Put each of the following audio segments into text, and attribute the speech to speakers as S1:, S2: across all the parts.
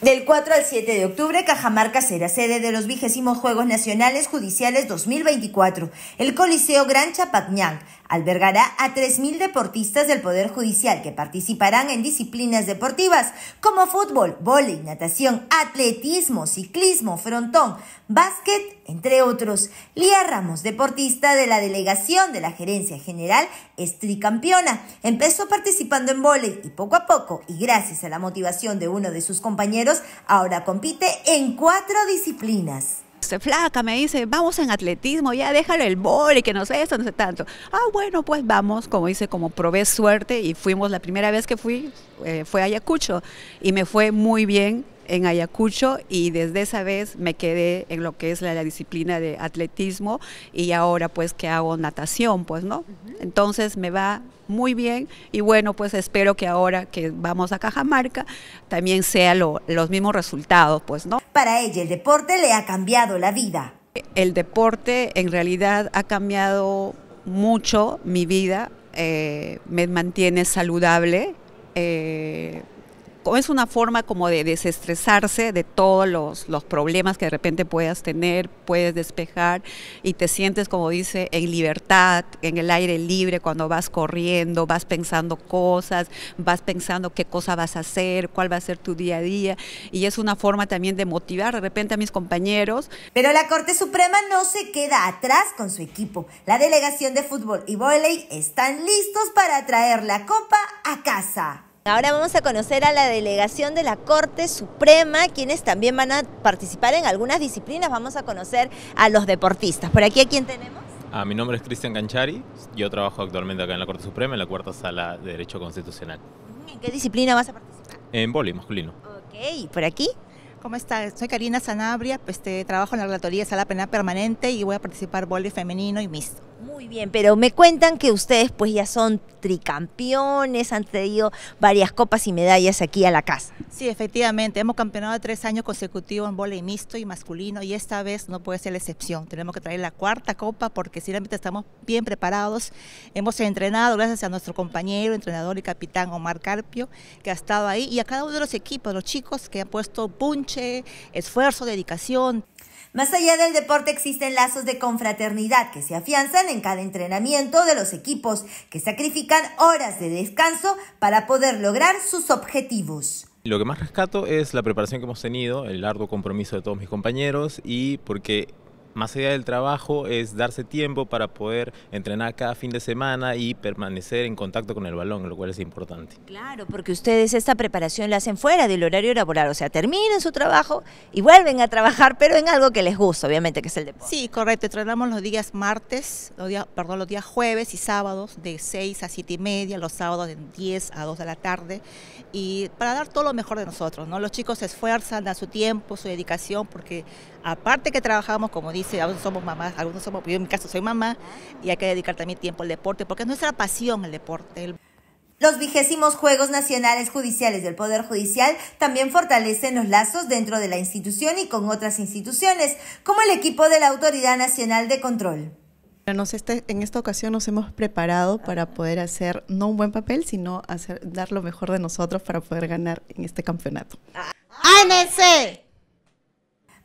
S1: Del 4 al 7 de octubre, Cajamarca será sede de los vigésimos Juegos Nacionales Judiciales 2024. El Coliseo Gran Chapatñán Albergará a 3.000 deportistas del Poder Judicial que participarán en disciplinas deportivas como fútbol, voleibol, natación, atletismo, ciclismo, frontón, básquet, entre otros. Lía Ramos, deportista de la delegación de la Gerencia General, es tricampeona. Empezó participando en voleibol y poco a poco, y gracias a la motivación de uno de sus compañeros,
S2: ahora compite en cuatro disciplinas flaca, me dice, vamos en atletismo, ya déjalo el y que no sé esto, no sé tanto. Ah, bueno, pues vamos, como dice, como probé suerte y fuimos, la primera vez que fui eh, fue a Ayacucho y me fue muy bien en Ayacucho y desde esa vez me quedé en lo que es la, disciplina de atletismo y ahora pues que hago natación, pues, ¿no? Entonces me va muy bien y bueno, pues espero que ahora que vamos a Cajamarca también sea los mismos resultados, pues, ¿no? Para ella el deporte le ha cambiado la vida. El deporte en realidad ha cambiado mucho mi vida, eh, me mantiene saludable. Eh, es una forma como de desestresarse de todos los, problemas que de repente puedas tener, puedes despejar y te sientes, como dice, en libertad, en el aire libre, cuando vas corriendo, vas pensando cosas, vas pensando qué cosa vas a hacer, cuál va a ser tu día a día. Y es una forma también de motivar de repente a mis compañeros. Pero la Corte Suprema no se queda atrás con su equipo. La delegación de fútbol y voleibol están listos para
S1: traer la copa a casa. Ahora vamos a conocer a la delegación de la Corte Suprema, quienes también van a participar en algunas disciplinas. Vamos a conocer a los deportistas. ¿Por aquí a quién tenemos?
S3: Ah, mi nombre es Cristian Canchari, yo trabajo actualmente acá en la Corte Suprema, en la Cuarta Sala de Derecho Constitucional.
S1: ¿En qué disciplina vas a participar?
S3: En vóley masculino.
S1: Ok,
S4: ¿por aquí? ¿Cómo estás? Soy Karina Sanabria, pues, este, trabajo en la Relatoría de Sala Penal Permanente y voy a
S1: participar vóley femenino y mixto. Muy bien, pero me cuentan que ustedes pues ya son tricampeones, han traído varias copas y medallas aquí a la casa.
S4: Sí, efectivamente, hemos campeonado tres años consecutivos en volei mixto y masculino y esta vez no puede ser la excepción. Tenemos que traer la cuarta copa porque realmente estamos bien preparados. Hemos entrenado gracias a nuestro compañero, entrenador y capitán Omar Carpio, que ha estado ahí y a cada uno de los equipos, los chicos que han
S1: puesto punche, esfuerzo, dedicación. Más allá del deporte existen lazos de confraternidad que se afianzan en cada entrenamiento de los equipos, que sacrifican horas de descanso para poder lograr sus objetivos.
S3: Lo que más rescato es la preparación que hemos tenido, el largo compromiso de todos mis compañeros y porque más allá del trabajo, es darse tiempo para poder entrenar cada fin de semana y permanecer en contacto con el balón, lo cual es importante.
S1: Claro, porque ustedes esta preparación la hacen fuera del horario laboral, o sea, terminan su trabajo y vuelven a trabajar, pero en algo que les gusta, obviamente, que es el deporte. Sí, correcto,
S4: entrenamos los días martes, los días, perdón, los días jueves y sábados de 6 a 7 y media, los sábados de 10 a 2 de la tarde, y para dar todo lo mejor de nosotros, ¿no? Los chicos se esfuerzan, dan su tiempo, su dedicación, porque aparte que trabajamos como dice, algunos somos mamás, algunos somos, yo en mi caso soy mamá, y hay que dedicar también tiempo al deporte, porque es nuestra pasión el deporte.
S1: Los vigésimos Juegos Nacionales Judiciales del Poder Judicial también fortalecen los lazos dentro de la institución y con otras instituciones, como el equipo de la Autoridad Nacional de Control.
S4: Este, en esta ocasión nos hemos preparado para poder hacer no un buen papel, sino hacer, dar lo mejor de nosotros para poder ganar en este campeonato.
S1: ¡ANC!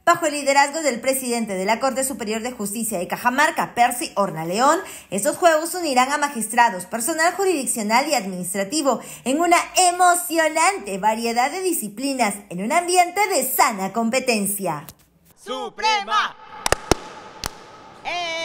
S1: Bajo el liderazgo del presidente de la Corte Superior de Justicia de Cajamarca, Percy Ornaleón, estos juegos unirán a magistrados, personal jurisdiccional y administrativo en una emocionante variedad de disciplinas en un ambiente de sana competencia.
S3: ¡Suprema!
S4: Eh.